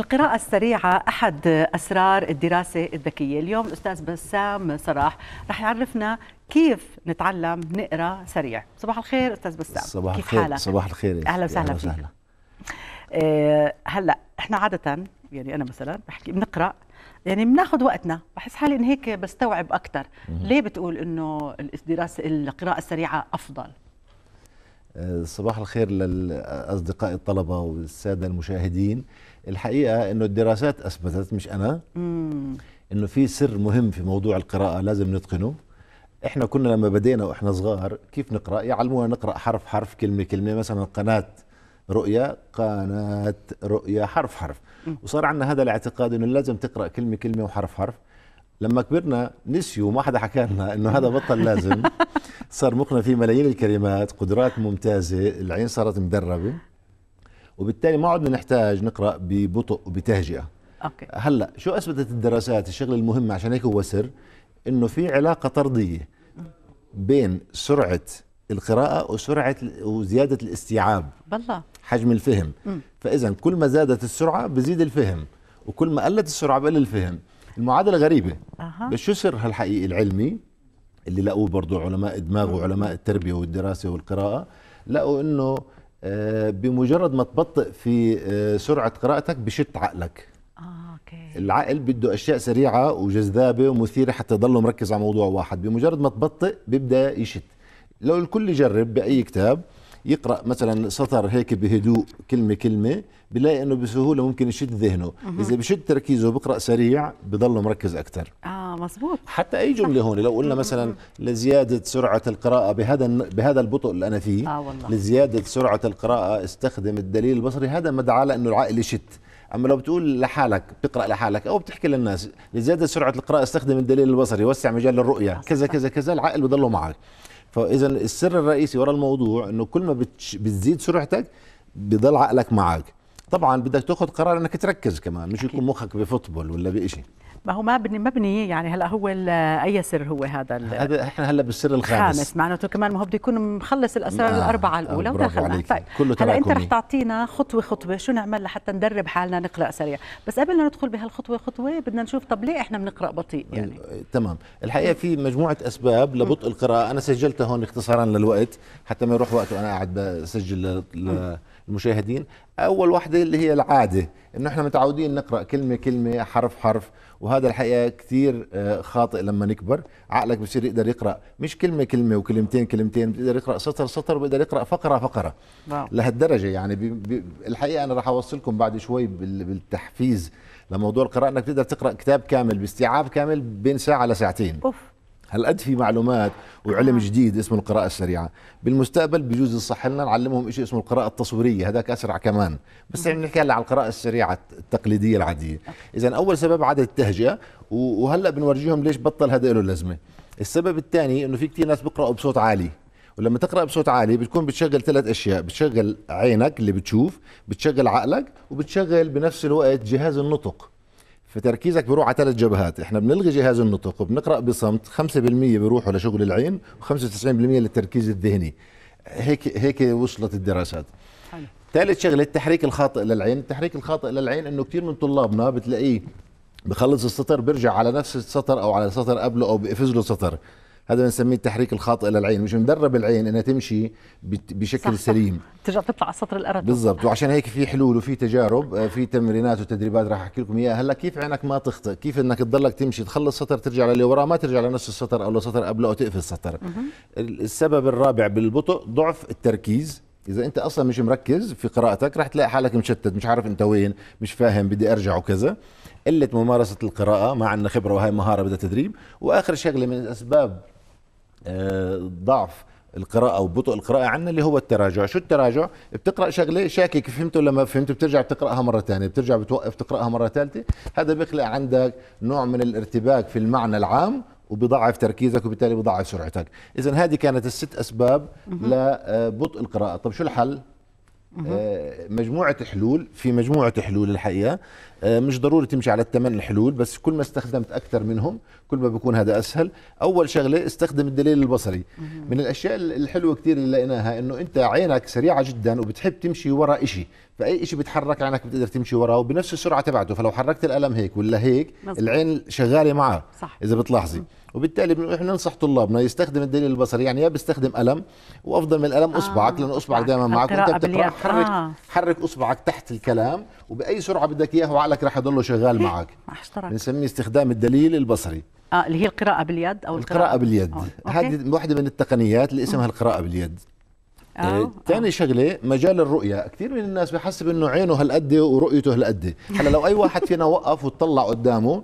القراءة السريعة أحد أسرار الدراسة الذكية اليوم الأستاذ بسام صراح رح يعرفنا كيف نتعلم نقرأ سريع صباح الخير أستاذ بسام صباح كيف الخير. حالك؟ صباح الخير أهلا وسهلا فيك وسهلا. آه، هلا احنا عادة يعني أنا مثلا بحكي بنقرأ يعني بناخذ وقتنا بحس حالي ان هيك بستوعب اكثر ليه بتقول انه الدراسه القراءه السريعه افضل صباح الخير للاصدقاء الطلبه والساده المشاهدين الحقيقه انه الدراسات اثبتت مش انا انه في سر مهم في موضوع القراءه لازم نتقنه احنا كنا لما بدينا واحنا صغار كيف نقرا يعلمونا نقرا حرف حرف كلمه كلمه مثلا قناه رؤيا قناه رؤيا حرف حرف وصار عندنا هذا الاعتقاد انه لازم تقرا كلمه كلمه وحرف حرف لما كبرنا نسيوا ما حدا حكى لنا انه هذا بطل لازم صار مخنا فيه ملايين الكلمات قدرات ممتازه العين صارت مدربه وبالتالي ما عدنا نحتاج نقرا ببطء وبتهجئه اوكي هلا شو اثبتت الدراسات الشغل المهم عشان هيك هو سر انه في علاقه طرديه بين سرعه القراءه وسرعه وزياده الاستيعاب بالله حجم الفهم فاذا كل ما زادت السرعه بزيد الفهم وكل ما قلت السرعه بقل الفهم المعادله غريبه أه. بس شو سرها الحقيقي العلمي اللي لقوه برضه علماء الدماغ وعلماء التربيه والدراسه والقراءه لقوا انه آه، بمجرد ما تبطئ في آه، سرعه قراءتك بشت عقلك آه، أوكي. العقل بده اشياء سريعه وجذابه ومثيره حتى يضله مركز على موضوع واحد بمجرد ما تبطئ بيبدا يشت لو الكل يجرب باي كتاب يقرا مثلا سطر هيك بهدوء كلمه كلمه بلاقي انه بسهوله ممكن يشد ذهنه مه. اذا بشد تركيزه بقرا سريع بضل مركز اكثر اه مزبوط حتى اي جمله هون لو قلنا مثلا لزياده سرعه القراءه بهذا بهذا البطء اللي انا فيه آه والله. لزياده سرعه القراءه استخدم الدليل البصري هذا مدعاه لانه العقل يشد اما لو بتقول لحالك بتقرا لحالك او بتحكي للناس لزياده سرعه القراءه استخدم الدليل البصري وسع مجال الرؤيه كذا كذا كذا العقل بضله معك فاذا السر الرئيسي ورا الموضوع انه كل ما بتزيد سرعتك بضل عقلك معك طبعا بدك تاخذ قرار انك تركز كمان مش يكون مخك بفوتبول ولا بشيء ما هو ما بني مبني يعني هلا هو اي سر هو هذا هذا احنا هلا بالسر الخامس الخامس معناته كمان ما هو بده يكون مخلص الاسرار آه، الاربعه الاولى ودخلنا طيب كله هلا انت رح تعطينا خطوه خطوه شو نعمل لحتى ندرب حالنا نقرا سريع بس قبل ما ندخل بهالخطوه خطوه بدنا نشوف طب ليه احنا بنقرا بطيء إيه، يعني تمام الحقيقه في مجموعه اسباب لبطء القراءه انا سجلتها هون اختصارا للوقت حتى ما يروح وقته انا قاعد بسجل المشاهدين اول واحده اللي هي العاده انه احنا متعودين نقرا كلمه كلمه حرف حرف وهذا الحقيقه كثير آه، خاطئ لما نكبر عقلك بصير يقدر يقرا مش كلمه كلمه وكلمتين كلمتين بيقدر يقرا سطر سطر وبيقدر يقرا فقره فقره واو. نعم. لهالدرجه يعني بي بي الحقيقه انا راح اوصلكم بعد شوي بالتحفيز لموضوع القراءه انك تقدر تقرا كتاب كامل باستيعاب كامل بين ساعه لساعتين أوف. هل قد في معلومات وعلم جديد اسمه القراءة السريعة بالمستقبل بجوز يصح لنا نعلمهم شيء اسمه القراءة التصويرية هذاك أسرع كمان بس عم نحكي على القراءة السريعة التقليدية العادية إذا أول سبب عدد التهجئة وهلا بنورجيهم ليش بطل هذا له لازمة السبب الثاني انه في كثير ناس بيقراوا بصوت عالي ولما تقرا بصوت عالي بتكون بتشغل ثلاث اشياء بتشغل عينك اللي بتشوف بتشغل عقلك وبتشغل بنفس الوقت جهاز النطق فتركيزك بيروح على ثلاث جبهات احنا بنلغي جهاز النطق وبنقرا بصمت 5% بيروحوا لشغل العين و95% للتركيز الذهني هيك هيك وصلت الدراسات ثالث شغله التحريك الخاطئ للعين التحريك الخاطئ للعين انه كثير من طلابنا بتلاقيه بخلص السطر بيرجع على نفس السطر او على سطر قبله او بقفز له سطر هذا بنسميه التحريك الخاطئ للعين مش مدرب العين انها تمشي بشكل صح سليم صح. ترجع تطلع على السطر الارض بالضبط وعشان هيك في حلول وفي تجارب آه، في تمرينات وتدريبات راح احكي لكم اياها هلا كيف عينك ما تخطئ كيف انك تضلك تمشي تخلص سطر ترجع للي وراه ما ترجع لنفس السطر او لسطر قبله او تقفل السطر السبب الرابع بالبطء ضعف التركيز اذا انت اصلا مش مركز في قراءتك رح تلاقي حالك مشتت مش عارف انت وين مش فاهم بدي ارجع وكذا قله ممارسه القراءه مع عندنا خبره وهي مهاره بدها تدريب واخر شغله من الاسباب ضعف القراءة أو بطء القراءة عندنا اللي هو التراجع، شو التراجع؟ بتقرأ شغلة شاكك فهمت ولا ما فهمت بترجع بتقرأها مرة ثانية، بترجع بتوقف تقرأها مرة ثالثة، هذا بيخلق عندك نوع من الارتباك في المعنى العام وبضعف تركيزك وبالتالي بضعف سرعتك، إذا هذه كانت الست أسباب لبطء القراءة، طب شو الحل؟ آه، مجموعة حلول في مجموعة حلول الحقيقة آه، مش ضروري تمشي على الثمان حلول بس كل ما استخدمت أكثر منهم كل ما بيكون هذا أسهل أول شغلة استخدم الدليل البصري من الأشياء الحلوة كثير اللي لقيناها أنه أنت عينك سريعة جدا وبتحب تمشي وراء إشي فأي إشي بيتحرك عينك بتقدر تمشي وراه وبنفس السرعة تبعته فلو حركت الألم هيك ولا هيك مزبط. العين شغالة معه صح. إذا بتلاحظي وبالتالي احنا ننصح طلابنا يستخدم الدليل البصري يعني يا بيستخدم قلم وافضل من القلم آه اصبعك لان اصبعك دائما معك وانت بتقرا حرك آه. حرك اصبعك تحت الكلام وباي سرعه بدك اياه وعقلك رح يضله شغال إيه، معك بنسميه استخدام الدليل البصري اه اللي هي القراءه باليد او القراءه, القراءة باليد هذه واحده من التقنيات اللي اسمها آه. القراءه باليد ثاني آه،, آه،, آه شغله مجال الرؤيه كثير من الناس بحسب انه عينه هالقد ورؤيته هالقد هلا لو اي واحد فينا وقف وطلع قدامه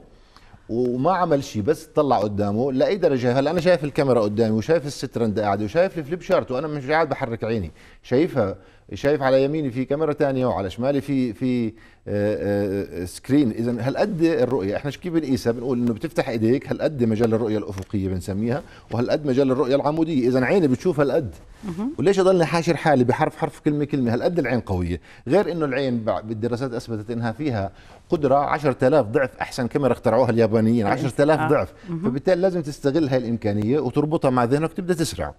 وما عمل شيء بس طلع قدامه لاي درجه هلا انا شايف الكاميرا قدامي وشايف السترند قاعد وشايف الفليب شارت وانا مش قاعد بحرك عيني شايفها شايف على يميني في كاميرا تانية وعلى شمالي في في آه، آه، آه، سكرين اذا هالقد الرؤيه احنا كيف بنقيسها بنقول انه بتفتح ايديك هالقد مجال الرؤيه الافقيه بنسميها وهالقد مجال الرؤيه العموديه اذا عيني بتشوف هالقد وليش اضلني حاشر حالي بحرف حرف كلمه كلمه هالقد العين قويه غير انه العين بالدراسات اثبتت انها فيها قدره 10000 ضعف احسن كاميرا اخترعوها اليابانيين 10000 ضعف فبالتالي لازم تستغل هاي الامكانيه وتربطها مع ذهنك تبدا تسرع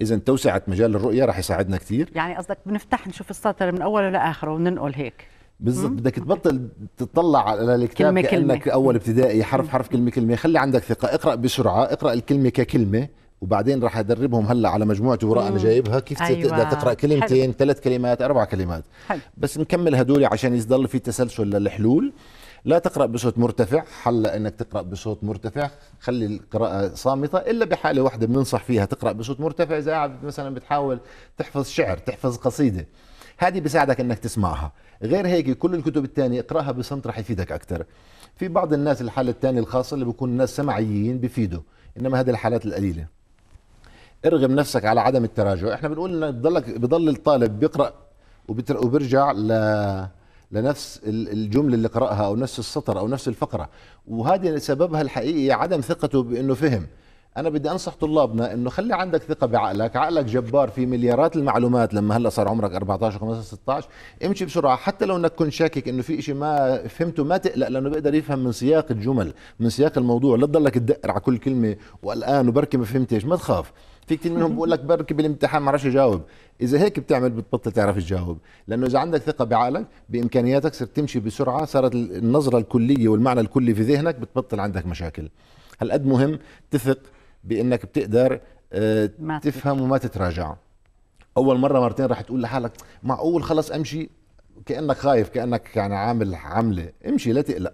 اذا توسعه مجال الرؤيه راح يساعدنا كثير يعني قصدك بنفتح نشوف السطر من اوله لاخره وننقل هيك بالضبط بدك تبطل تطلع على الكتاب كلمة كأنك كلمة. اول ابتدائي حرف حرف كلمه كلمه خلي عندك ثقه اقرا بسرعه اقرا الكلمه ككلمه وبعدين راح ادربهم هلا على مجموعه وراء انا جايبها كيف أيوة. تقدر تقرا كلمتين ثلاث كلمات اربع كلمات حلو. بس نكمل هدول عشان يضل في تسلسل للحلول لا تقرأ بصوت مرتفع حل أنك تقرأ بصوت مرتفع خلي القراءة صامتة إلا بحالة واحدة بننصح فيها تقرأ بصوت مرتفع إذا قاعد مثلا بتحاول تحفظ شعر تحفظ قصيدة هذه بيساعدك انك تسمعها غير هيك كل الكتب الثانيه اقراها بصمت رح يفيدك اكثر في بعض الناس الحاله الثانيه الخاصه اللي بيكون الناس سمعيين بفيدوا انما هذه الحالات القليله ارغم نفسك على عدم التراجع احنا بنقول انك بضلك بضل الطالب بيقرا وبرجع ل لنفس الجمله اللي قراها او نفس السطر او نفس الفقره وهذه سببها الحقيقي عدم ثقته بانه فهم انا بدي انصح طلابنا انه خلي عندك ثقه بعقلك عقلك جبار في مليارات المعلومات لما هلا صار عمرك 14 و15 16 امشي بسرعه حتى لو انك كنت شاكك انه في شيء ما فهمته ما تقلق لانه بيقدر يفهم من سياق الجمل من سياق الموضوع لا تضلك تدقر على كل كلمه وقلقان وبركي ما فهمتش ما تخاف في كثير منهم بقول لك بركي بالامتحان ما بعرفش اجاوب اذا هيك بتعمل بتبطل تعرف تجاوب لانه اذا عندك ثقه بعقلك بامكانياتك صرت تمشي بسرعه صارت النظره الكليه والمعنى الكلي في ذهنك بتبطل عندك مشاكل هالقد مهم تثق بانك بتقدر آه، تفهم وما تتراجع اول مره مرتين راح تقول لحالك معقول خلص امشي كانك خايف كانك يعني عامل عمله امشي لا تقلق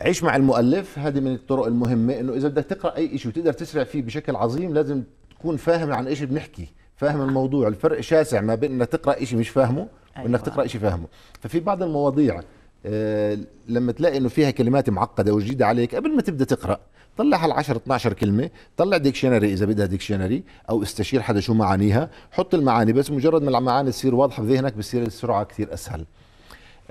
عيش مع المؤلف هذه من الطرق المهمه انه اذا بدك تقرا اي شيء وتقدر تسرع فيه بشكل عظيم لازم تكون فاهم عن ايش بنحكي فاهم الموضوع الفرق شاسع ما بين انك تقرا شيء مش فاهمه أيوة. وانك تقرا شيء فاهمه ففي بعض المواضيع آه لما تلاقي انه فيها كلمات معقده وجديده عليك قبل ما تبدا تقرا طلع على 10 12 كلمه طلع ديكشنري اذا بدها ديكشنري او استشير حدا شو معانيها حط المعاني بس مجرد ما المعاني تصير واضحه بذهنك بصير السرعه كثير اسهل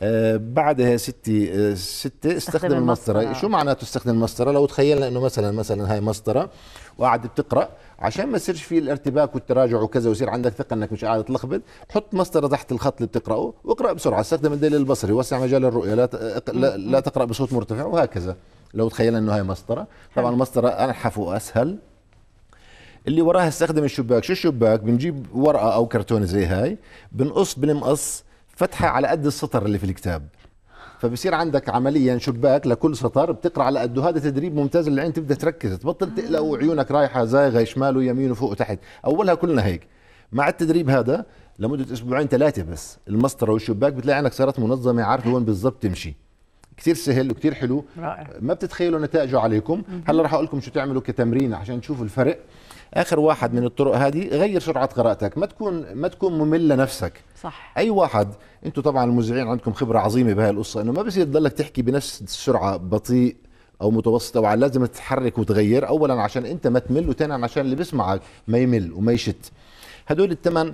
آه، بعدها ستي آه، ستة استخدم المسطرة شو معناته استخدم المسطرة لو تخيلنا انه مثلا مثلا هاي مسطرة وقاعد بتقرأ عشان ما يصيرش في الارتباك والتراجع وكذا ويصير عندك ثقة انك مش قاعد تلخبط حط مسطرة تحت الخط اللي بتقرأه واقرأ بسرعة استخدم الدليل البصري وسع مجال الرؤية لا لا تقرأ بصوت مرتفع وهكذا لو تخيلنا انه هاي مسطرة طبعا المسطرة انحف واسهل اللي وراها استخدم الشباك شو الشباك بنجيب ورقة او كرتونة زي هاي بنقص بنمقص فتحه على قد السطر اللي في الكتاب فبصير عندك عمليا شباك لكل سطر بتقرا على قده هذا تدريب ممتاز للعين تبدا تركز تبطل تقلق وعيونك رايحه زايغه شمال ويمين وفوق وتحت اولها كلنا هيك مع التدريب هذا لمده اسبوعين ثلاثه بس المسطره والشباك بتلاقي عينك صارت منظمه عارفه وين بالضبط تمشي كثير سهل وكثير حلو رائع. ما بتتخيلوا نتائجه عليكم هلا راح اقول لكم شو تعملوا كتمرين عشان تشوفوا الفرق اخر واحد من الطرق هذه غير سرعه قراءتك ما تكون ما تكون ممل لنفسك صح اي واحد انتم طبعا المذيعين عندكم خبره عظيمه بهي القصه انه ما بصير تضلك تحكي بنفس السرعه بطيء او متوسط او لازم تتحرك وتغير اولا عشان انت ما تمل وثانيا عشان اللي بيسمعك ما يمل وما يشت هدول الثمان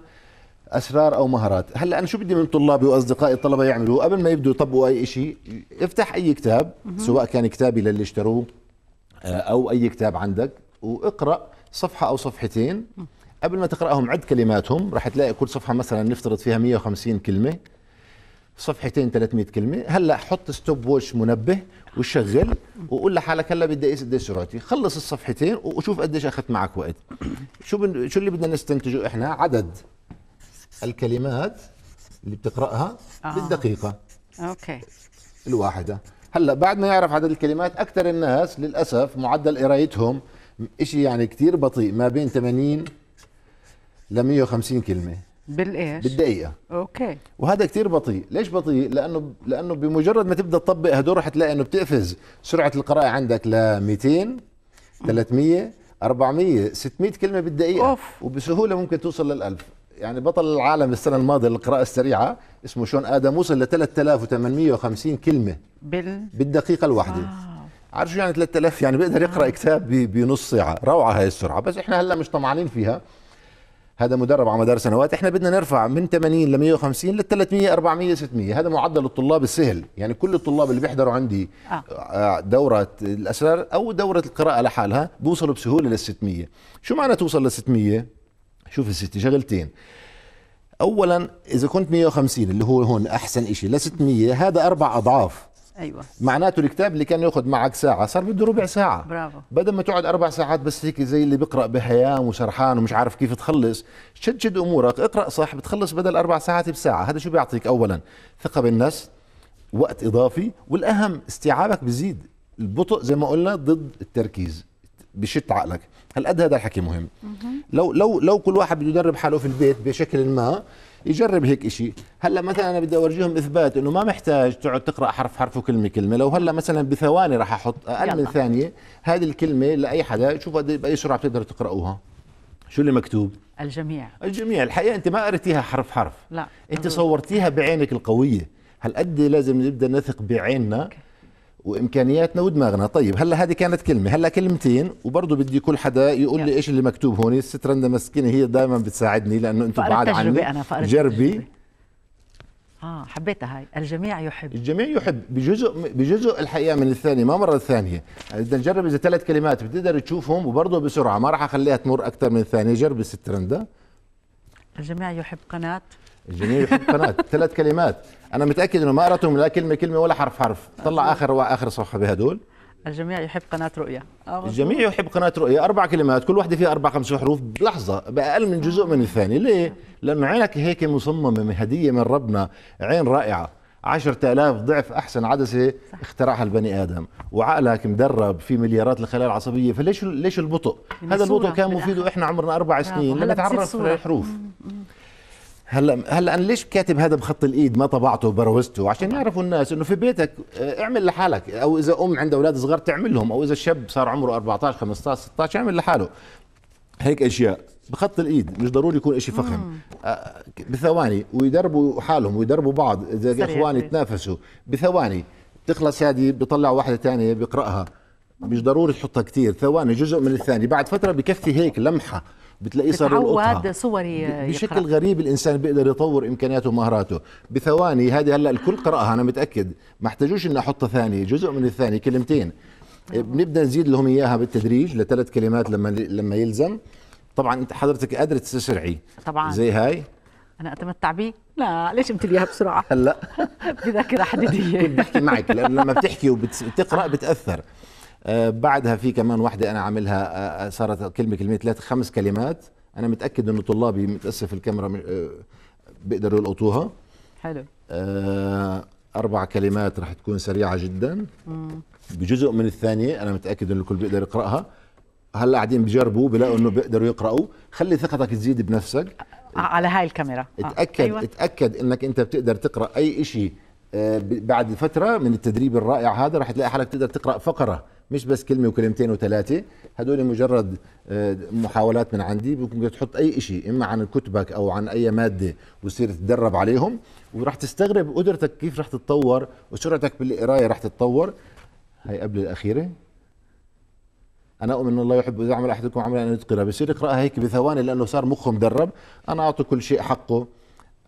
اسرار او مهارات هلا انا شو بدي من طلابي واصدقائي الطلبه يعملوا قبل ما يبدوا يطبقوا اي شيء افتح اي كتاب سواء كان كتابي للي اشتروه آه، او اي كتاب عندك واقرا صفحه او صفحتين قبل ما تقراهم عد كلماتهم راح تلاقي كل صفحه مثلا نفترض فيها 150 كلمه صفحتين 300 كلمه هلا حط ستوب ووتش منبه وشغل وقول لحالك هلا بدي اقيس قديش سرعتي خلص الصفحتين وشوف قديش اخذت معك وقت شو بن... شو اللي بدنا نستنتجه احنا عدد الكلمات اللي بتقراها آه. بالدقيقه اوكي الواحده هلا بعد ما يعرف عدد الكلمات اكثر الناس للاسف معدل قرايتهم شيء يعني كثير بطيء ما بين 80 ل 150 كلمه بالايش؟ بالدقيقة اوكي وهذا كثير بطيء، ليش بطيء؟ لأنه لأنه بمجرد ما تبدا تطبق هدول رح تلاقي انه بتقفز سرعة القراءة عندك ل 200 300 400 600 كلمة بالدقيقة أوف. وبسهولة ممكن توصل لل 1000 يعني بطل العالم السنة الماضية للقراءة السريعة اسمه شون آدم وصل ل 3850 كلمة بال... بالدقيقة الواحدة آه. عارف شو يعني 3000 يعني بيقدر يقرا آه. كتاب بنص ساعه روعه هاي السرعه بس احنا هلا مش طمعانين فيها هذا مدرب على مدار سنوات احنا بدنا نرفع من 80 ل 150 ل 300 400 600 هذا معدل الطلاب السهل يعني كل الطلاب اللي بيحضروا عندي آه. آه، دوره الاسرار او دوره القراءه لحالها بوصلوا بسهوله لل 600 شو معنى توصل لل 600 شوف الستي شغلتين اولا اذا كنت 150 اللي هو هون احسن شيء ل 600 هذا اربع اضعاف ايوه معناته الكتاب اللي كان ياخذ معك ساعه صار بده ربع ساعه برافو بدل ما تقعد اربع ساعات بس هيك زي اللي بيقرا بهيام وسرحان ومش عارف كيف تخلص شد شد امورك اقرا صح بتخلص بدل اربع ساعات بساعه هذا شو بيعطيك اولا ثقه بالنفس وقت اضافي والاهم استيعابك بزيد البطء زي ما قلنا ضد التركيز بشت عقلك هالقد هذا الحكي مهم لو لو لو كل واحد بده يدرب حاله في البيت بشكل ما يجرب هيك شيء هلا مثلا انا بدي اورجيهم اثبات انه ما محتاج تقعد تقرا حرف حرف وكلمه كلمه لو هلا مثلا بثواني راح احط اقل يلا. من ثانيه هذه الكلمه لاي حدا شوف باي سرعه بتقدروا تقراوها شو اللي مكتوب الجميع الجميع الحقيقه انت ما قريتيها حرف حرف لا انت صورتيها بعينك القويه هالقد لازم نبدا نثق بعيننا أوكي. وامكانياتنا ودماغنا طيب هلا هذه كانت كلمه هلا كلمتين وبرضه بدي كل حدا يقول لي ايش اللي مكتوب هون الست رندا مسكينه هي دائما بتساعدني لانه انتم بعاد عني أنا فقرت جربي اه حبيتها هاي الجميع يحب الجميع يحب بجزء بجزء الحقيقه من الثانيه ما مره ثانيه بدنا نجرب اذا ثلاث كلمات بتقدر تشوفهم وبرضه بسرعه ما راح اخليها تمر اكثر من ثانيه جربي الست رندا الجميع يحب قناه الجنيه يحب قناه ثلاث كلمات انا متاكد انه ما قراتهم لا كلمه كلمه ولا حرف حرف طلع اخر اخر صفحه بهدول الجميع يحب قناة رؤية آه، الجميع يحب قناة رؤية أربع كلمات كل واحدة فيها أربع خمس حروف بلحظة بأقل من جزء من الثاني ليه؟ لأنه عينك هيك مصممة هدية من ربنا عين رائعة عشرة آلاف ضعف أحسن عدسة صح. اخترعها البني آدم وعقلك مدرب في مليارات الخلايا العصبية فليش ليش البطء يعني هذا البطء كان مفيد وإحنا عمرنا أربع سنين لنتعرف على الحروف هلا هلا انا ليش كاتب هذا بخط الايد ما طبعته وبروزته عشان يعرفوا الناس انه في بيتك آه، اعمل لحالك او اذا ام عندها اولاد صغار تعمل لهم او اذا الشاب صار عمره 14 15 16 اعمل لحاله هيك اشياء بخط الايد مش ضروري يكون شيء فخم آه، بثواني ويدربوا حالهم ويدربوا بعض اذا اخواني تنافسوا بثواني تخلص هذه بيطلع واحده ثانيه بيقراها مش ضروري تحطها كثير ثواني جزء من الثاني بعد فتره بكفي هيك لمحه بتلاقيه صار تعود صوري بشكل يقرأ. غريب الانسان بيقدر يطور امكانياته ومهاراته بثواني هذه هلا الكل قراها انا متاكد ما احتاجوش اني احطها ثانيه جزء من الثاني كلمتين آه. بنبدا نزيد لهم اياها بالتدريج لثلاث كلمات لما لما يلزم طبعا انت حضرتك قادره تسرعي طبعا زي هاي انا اتمتع بيه لا ليش قلت اياها بسرعه هلا بذاكره حديديه كنت بحكي معك لما بتحكي وبتقرا بتاثر آه، بعدها في كمان واحدة أنا عاملها آه، آه، صارت كلمة كلمة ثلاث خمس كلمات أنا متأكد إنه طلابي متأسف الكاميرا بيقدروا يلقطوها حلو أربع كلمات رح تكون سريعة جدا بجزء من الثانية أنا متأكد إنه الكل بيقدر يقرأها هلا قاعدين بجربوا بلاقوا إنه بيقدروا يقرأوا خلي ثقتك تزيد بنفسك على هاي الكاميرا اتأكد أيوة. اتأكد إنك أنت بتقدر تقرأ أي شيء بعد فترة من التدريب الرائع هذا رح تلاقي حالك تقدر تقرأ فقرة مش بس كلمه وكلمتين وثلاثه هدول مجرد آه، محاولات من عندي ممكن تحط اي شيء اما عن كتبك او عن اي ماده وتصير تدرب عليهم وراح تستغرب قدرتك كيف راح تتطور وسرعتك بالقرايه راح تتطور هاي قبل الاخيره انا اؤمن ان الله يحب اذا عمل احدكم عملا ان يتقرأ بصير يقراها هيك بثواني لانه صار مخه مدرب انا اعطي كل شيء حقه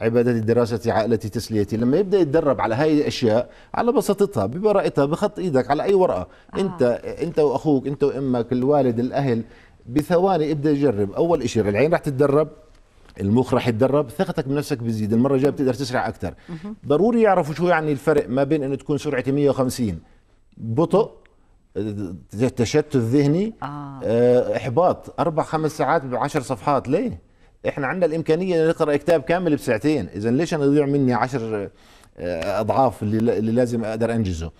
عبادة الدراسة عائلة تسليتي لما يبدأ يتدرب على هاي الأشياء على بساطتها ببراءتها بخط إيدك على أي ورقة آه. أنت أنت وأخوك أنت وأمك الوالد الأهل بثواني ابدأ يجرب أول شيء العين رح تتدرب المخ رح يتدرب ثقتك بنفسك بتزيد المرة الجاية بتقدر تسرع أكثر ضروري يعرفوا شو يعني الفرق ما بين أنه تكون سرعتي 150 بطء تشتت ذهني آه. آه. احباط اربع خمس ساعات بعشر صفحات ليه؟ احنا عندنا الامكانيه نقرا كتاب كامل بساعتين اذا ليش انا يضيع مني عشر آه، اضعاف اللي, لازم اقدر انجزه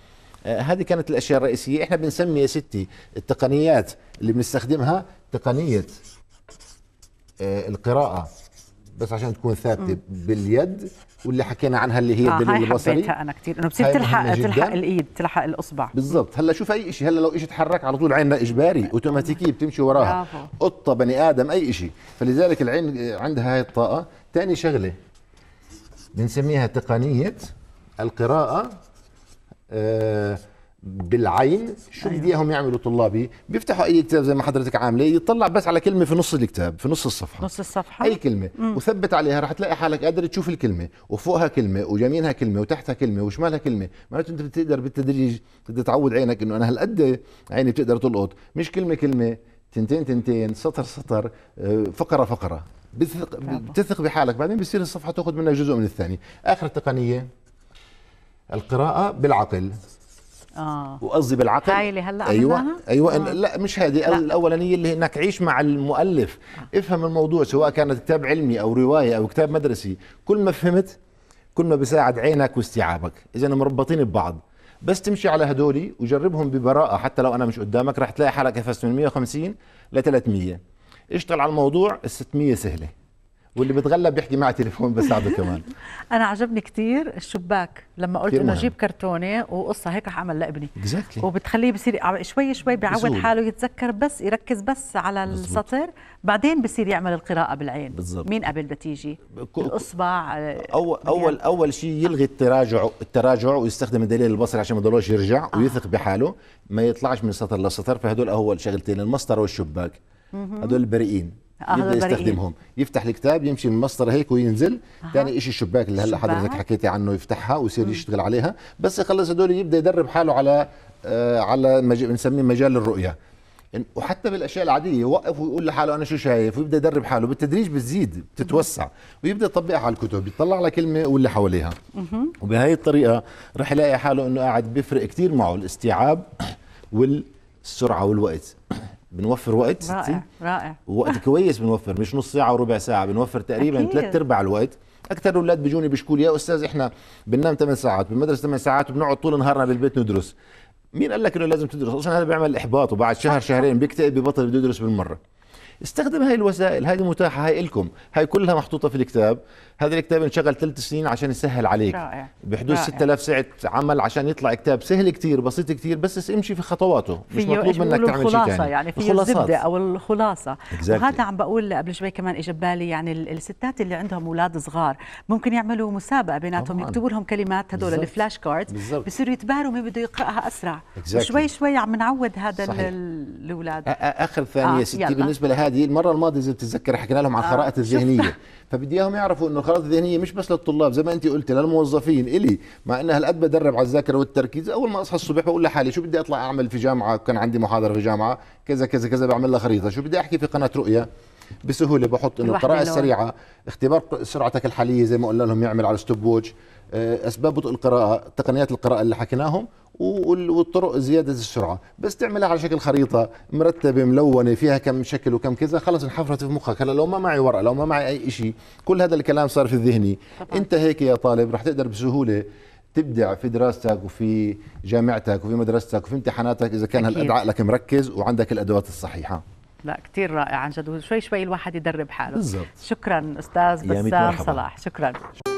آه، هذه كانت الاشياء الرئيسيه احنا بنسمي يا ستي التقنيات اللي بنستخدمها تقنيه آه، القراءه بس عشان تكون ثابته باليد واللي حكينا عنها اللي هي آه، الدليل آه البصري حبيتها انا كثير انه بتصير تلحق تلحق الايد تلحق الاصبع بالضبط هلا شوف اي شيء هلا لو شيء تحرك على طول عيننا اجباري آه. اوتوماتيكيه بتمشي وراها قطه بني ادم اي شيء فلذلك العين عندها هاي الطاقه ثاني شغله بنسميها تقنيه القراءه آه بالعين شو أيوة. بدي اياهم يعملوا طلابي بيفتحوا اي كتاب زي ما حضرتك عامله يطلع بس على كلمه في نص الكتاب في نص الصفحه نص الصفحه اي كلمه مم. وثبت عليها رح تلاقي حالك قادر تشوف الكلمه وفوقها كلمه ويمينها كلمه وتحتها كلمه وشمالها كلمه معناته انت بتقدر بالتدريج بدك تعود عينك انه انا هالقد عيني بتقدر تلقط مش كلمه كلمه تنتين تنتين سطر سطر آه، فقره فقره بتثق بتثق بحالك بعدين بتصير الصفحه تاخذ منك جزء من الثاني اخر تقنيه القراءه بالعقل اه وقصدي بالعقل هاي اللي هلا ايوه عملناها؟ ايوه آه. لا مش هذه الاولانيه اللي انك عيش مع المؤلف آه. افهم الموضوع سواء كانت كتاب علمي او روايه او كتاب مدرسي كل ما فهمت كل ما بيساعد عينك واستيعابك اذا مربطين ببعض بس تمشي على هدول وجربهم ببراءه حتى لو انا مش قدامك رح تلاقي حالك قفزت من 150 ل 300 اشتغل على الموضوع ال 600 سهله واللي بتغلب بيحكي معي تليفون بساعده كمان انا عجبني كثير الشباك لما قلت انه جيب كرتونه وقصه هيك رح اعمل لابني exactly. وبتخليه بصير شوي شوي بيعود حاله يتذكر بس يركز بس على بالزبط. السطر بعدين بصير يعمل القراءه بالعين بالزبط. مين قبل بتيجي الاصبع آه، اول اول اول شيء يلغي التراجع التراجع ويستخدم الدليل البصري عشان ما يضلوش يرجع آه. ويثق بحاله ما يطلعش من سطر لسطر فهدول اول شغلتين المسطره والشباك هدول بريئين يبدا يستخدمهم إيه؟ يفتح الكتاب يمشي من مسطره هيك وينزل ثاني شيء الشباك اللي هلا حضرتك حكيتي عنه يفتحها ويصير يشتغل عليها بس يخلص هدول يبدا يدرب حاله على آه على مج... بنسميه مجال الرؤيه وحتى بالاشياء العاديه يوقف ويقول لحاله انا شو شايف ويبدا يدرب حاله بالتدريج بتزيد بتتوسع ويبدا يطبقها على الكتب يطلع على كلمه واللي حواليها وبهي الطريقه رح يلاقي حاله انه قاعد بيفرق كثير معه الاستيعاب والسرعه والوقت بنوفر وقت رائع ستي. رائع ووقت كويس بنوفر مش نص ساعه وربع ساعه بنوفر تقريبا ثلاث ارباع الوقت اكثر الاولاد بيجوني بيشكوا لي يا استاذ احنا بننام 8 ساعات بالمدرسه 8 ساعات وبنقعد طول نهارنا بالبيت ندرس مين قال لك انه لازم تدرس اصلا هذا بيعمل احباط وبعد شهر شهرين بيكتئب ببطل بده يدرس بالمره استخدم هاي الوسائل هذه متاحه هاي لكم هاي كلها محطوطه في الكتاب هذا الكتاب انشغل ثلاث سنين عشان يسهل عليك رائع. بحدود 6000 ساعه عمل عشان يطلع كتاب سهل كتير بسيط كتير بس امشي في خطواته مش مطلوب منك تعمل شيء ثاني يعني في الزبده او الخلاصه exactly. وهذا عم بقول قبل شوي كمان اجى ببالي يعني الستات اللي عندهم اولاد صغار ممكن يعملوا مسابقه بيناتهم يكتبوا لهم كلمات هدول الفلاش كاردز بصيروا يتباروا مين بده يقراها اسرع exactly. شوي شوي عم نعود هذا الاولاد اخر ثانيه آه. ستي بالنسبه لهذا هذه المره الماضيه اذا بتتذكر حكينا لهم عن الخرائط آه، الذهنيه فبدي اياهم يعرفوا انه الخرائط الذهنيه مش بس للطلاب زي ما انت قلتي للموظفين الي مع انها هالقد بدرب على الذاكره والتركيز اول ما اصحى الصبح بقول لحالي شو بدي اطلع اعمل في جامعه كان عندي محاضره في جامعه كذا كذا كذا بعمل لها خريطه شو بدي احكي في قناه رؤيا بسهوله بحط انه القراءه السريعه اختبار سرعتك الحاليه زي ما قلنا لهم يعمل على ستوب ووتش آه، اسباب بطء القراءه تقنيات القراءه اللي حكيناهم والطرق زياده السرعه بس تعملها على شكل خريطه مرتبه ملونه فيها كم شكل وكم كذا خلص انحفرت في مخك هلا لو ما معي ورقه لو ما معي اي شيء كل هذا الكلام صار في ذهني انت هيك يا طالب رح تقدر بسهوله تبدع في دراستك وفي جامعتك وفي مدرستك وفي امتحاناتك اذا كان هالقد عقلك مركز وعندك الادوات الصحيحه لا كثير رائع عن جد وشوي شوي الواحد يدرب حاله بالزبط. شكرا استاذ بسام صلاح شكرا